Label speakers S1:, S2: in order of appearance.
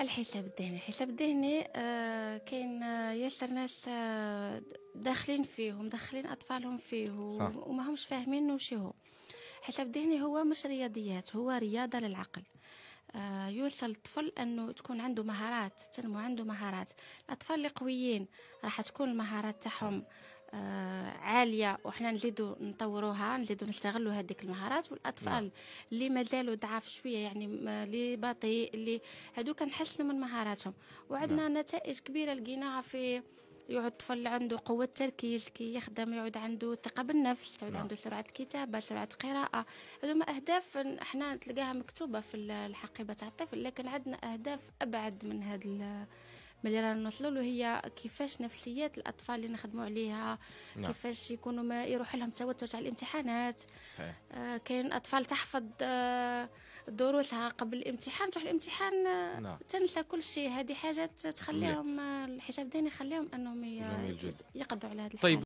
S1: الحساب الذهني الحساب الذهني آه، كاين آه، ياسر ناس آه، داخلين فيه ومدخلين اطفالهم فيه وما همش فاهمين وش هو الحساب الذهني هو مش رياضيات هو رياضه للعقل يوصل الطفل انه تكون عنده مهارات تنمو عنده مهارات الاطفال اللي قويين راح تكون المهارات تاعهم آه، عاليه وحنا نزيدو نطوروها نزيدو نستغلوا هذيك المهارات والاطفال نعم. اللي مازالوا ضعاف شويه يعني اللي بطيء اللي هادو كنحسنوا من مهاراتهم وعندنا نعم. نتائج كبيره لقيناها في يعود الطفل عنده قوة تركيز كي يخدم يعود عنده ثقة بالنفس يعود نعم. عنده سرعة كتابة سرعة قراءة هذوما أهداف احنا تلقاها مكتوبة في الحقيبة تاع الطفل لكن عندنا أهداف أبعد من هذا ملي رانا نوصلوا له هي كيفاش نفسيات الاطفال اللي نخدموا عليها نعم. كيفاش يكونوا ما يروح لهم توتر تاع الامتحانات صحيح آه كاين اطفال تحفظ آه دروسها قبل الامتحان تروح الامتحان آه، نعم. تنسى كل شيء هذه حاجات تخليهم آه، الحساب ديني يخليهم انهم يقضوا على هذا طيب